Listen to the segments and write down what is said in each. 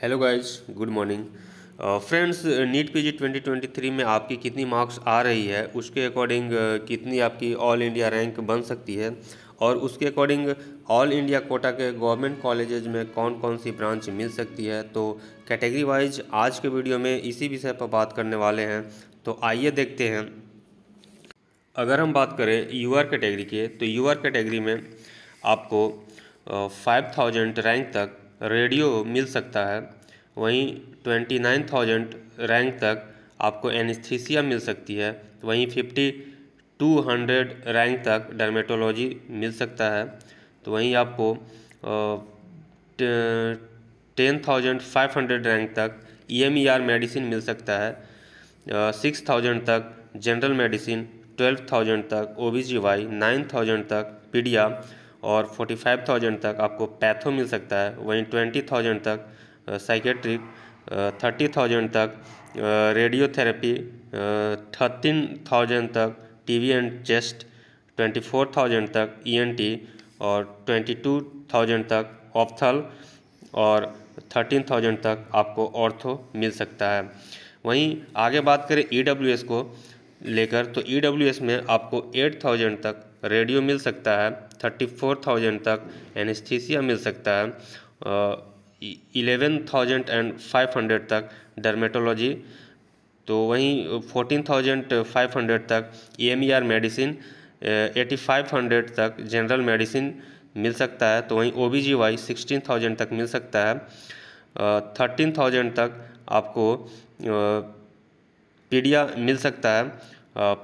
hello guys good morning friends NEET PG 2023 में आपकी कितनी मार्क्स आ रही है उसके अकॉर्डिंग uh, कितनी आपकी ऑल इंडिया रैंक बन सकती है और उसके अकॉर्डिंग ऑल इंडिया कोटा के गवर्नमेंट कॉलेजेज में कौन कौन सी ब्रांच मिल सकती है तो कैटेगरी वाइज आज के वीडियो में इसी विषय पर बात करने वाले हैं तो आइए देखते हैं अगर हम बात करें यू कैटेगरी के तो यू कैटेगरी में आपको फाइव थाउजेंड रैंक तक रेडियो मिल सकता है वहीं ट्वेंटी नाइन थाउजेंड रैंक तक आपको एनिस्थीसिया मिल सकती है वहीं फिफ्टी टू हंड्रेड रैंक तक डर्मेटोलॉजी मिल सकता है तो वहीं आपको ten thousand five hundred rank तक E M E R medicine मिल सकता है सिक्स थाउजेंड तक जनरल मेडिसिन ट्वेल्व थाउजेंड तक O B G Y nine thousand तक पीडिया और फाइव थाउजेंड तक आपको पैथो मिल सकता है वहीं ट्वेंटी थाउजेंड तक साइकेट्रिक थर्टी थाउजेंड तक रेडियोथेरेपी थर्टीन थाउजेंड तक T V and chest twenty four thousand तक ई एन टी और ट्वेंटी टू थाउजेंड तक ऑप्थल और थर्टीन थाउजेंड तक आपको ऑर्थो मिल सकता है वहीं आगे बात करें ई डब्ल्यू एस को लेकर तो ई डब्ल्यू एस में आपको एट थाउजेंड तक रेडियो मिल सकता है थर्टी फोर थाउजेंड तक एनेस्थीसिया मिल सकता है eleven thousand and five hundred तक डर्मेटोलॉजी तो वहीं फोर्टीन थाउजेंड फाइव हंड्रेड तक E M E R medicine eighty five hundred तक जनरल मेडिसिन मिल सकता है तो वहीं O B G Y sixteen thousand तक मिल सकता है थर्टीन थाउजेंड तक आपको पीडिया मिल सकता है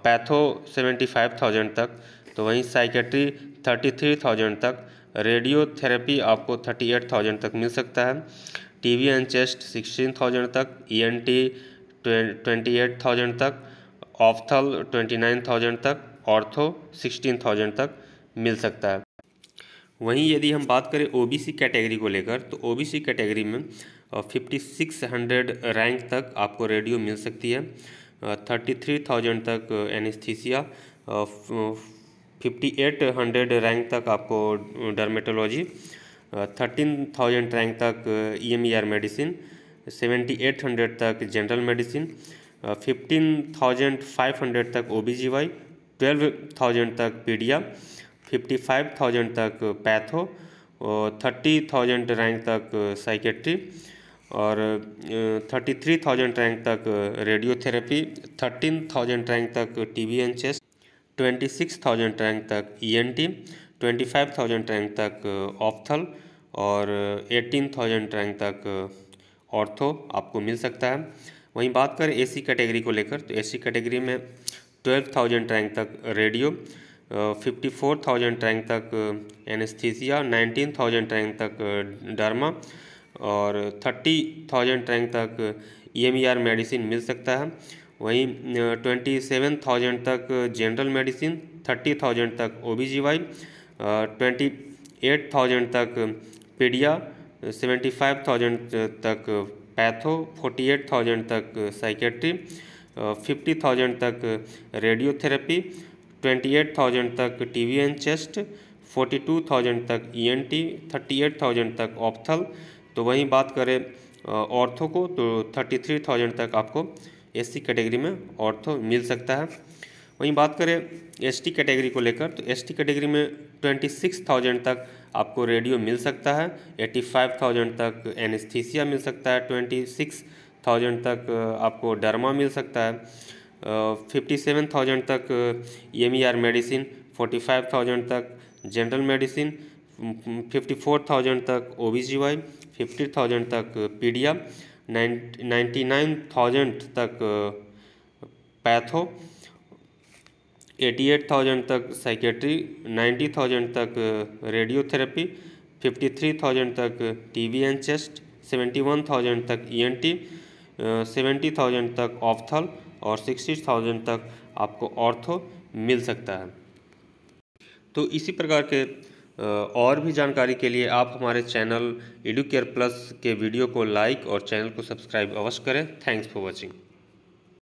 पैथो सेवेंटी फाइव थाउजेंड तक तो वहीं साइकेट्री थर्टी थ्री थाउजेंड तक रेडियो थेरेपी आपको थर्टी एट थाउजेंड तक मिल सकता है T V and chest sixteen thousand तक E N T twenty eight thousand तक ऑफ्थल ट्वेंटी नाइन थाउजेंड तक ऑर्थो सिक्सटीन थाउजेंड तक मिल सकता है वहीं यदि हम बात करें ओ बी सी कैटेगरी को लेकर तो ओ बी सी कैटेगरी में फिफ्टी सिक्स हंड्रेड रैंक तक आपको रेडियो मिल सकती है थर्टी थ्री थाउजेंड तक anaesthesia fifty eight hundred rank तक आपको डर्मेटोलॉजी थर्टीन थाउजेंड रैंक तक E M E R medicine seventy eight hundred तक general medicine fifteen thousand five hundred तक O B G Y twelve thousand तक paedia fifty five thousand तक patho thirty thousand rank तक psychiatry और thirty three thousand rank तक radiotherapy thirteen thousand rank तक T B and chest twenty six thousand rank तक E N T twenty five thousand rank तक ophthal uh, और eighteen thousand rank तक ortho uh, आपको मिल सकता है वहीं बात करें एसी कैटेगरी को लेकर तो एसी कैटेगरी में ट्वेल्व थाउजेंड रैंक तक radio fifty four thousand rank तक एनेस्थीसिया नाइनटीन थाउजेंड रैंक तक डर्मा uh, और थर्टी थाउजेंड रैंक तक E M E R medicine मिल सकता है वहीं ट्वेंटी सेवन थाउजेंड तक जनरल मेडिसिन थर्टी थाउजेंड तक O B G Y twenty eight thousand तक पीडिया सेवेंटी फाइव थाउजेंड तक पैथो फोर्टी एट थाउजेंड तक साइकेट्री फिफ्टी थाउजेंड तक रेडियोथेरेपी ट्वेंटी एट थाउजेंड तक T V and chest forty two thousand तक E N T thirty eight thousand तक ophthal तो वहीं बात करें ऑर्थो को तो थर्टी थ्री थाउजेंड तक आपको एससी कैटेगरी में ऑर्थो मिल सकता है वहीं बात करें एसटी कैटेगरी को लेकर तो एसटी कैटेगरी में ट्वेंटी सिक्स थाउजेंड तक आपको रेडियो मिल सकता है एट्टी फाइव थाउजेंड तक एनेस्थीसिया मिल सकता है ट्वेंटी सिक्स थाउजेंड तक आपको डर्मा मिल सकता है फिफ्टी सेवन थाउजेंड तक E R medicine forty five thousand तक general medicine fifty four thousand तक O B G Y fifty thousand तक पीडिया नाइन्टी नाइन थाउजेंड तक पैथो एटी एट थाउजेंड तक साइकेट्री नाइन्टी थाउजेंड तक radiotherapy fifty three thousand तक T V and chest seventy one thousand तक E N T seventy thousand तक ophthal और sixty thousand तक आपको ऑर्थो मिल सकता है तो इसी प्रकार के और भी जानकारी के लिए आप हमारे चैनल एडुकेयर प्लस के वीडियो को लाइक और चैनल को सब्सक्राइब अवश्य करें थैंक्स फॉर वॉचिंग